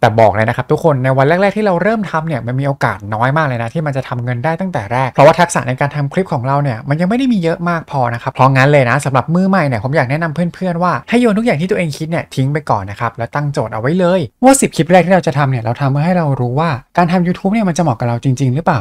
แต่บอกเลยนะครับทุกคนในวันแรก ๆที่เราเริ่มทำเนี่ยมันมีโอกาสน้อยมากเลยนะที่มันจะทำเงินได้ตั้งแต่แรก เพราะว่าทักษะในการทำคลิปของเราเนี่ยมันยังไม่ได้มีเยอะมากพอนะครับเพราะงั้นเลยนะสำหรับมือใหม่เนี่ยผมอยากแนะนำเพื่อนๆว่าให้โยนทุกอย่างที่ตัวเองคิดเนี่ยทิ้งไปก่อนนะครับแล้วตั้งโจทย์เอาไว้เลยว่า 10คลิปแรกที่เราจะทำเนี่ยเราทำเพื่อให้เรารู้ว่าการทำ YouTube เนี่ยมันจะเหมาะกับเราจริงๆหรือเปล่า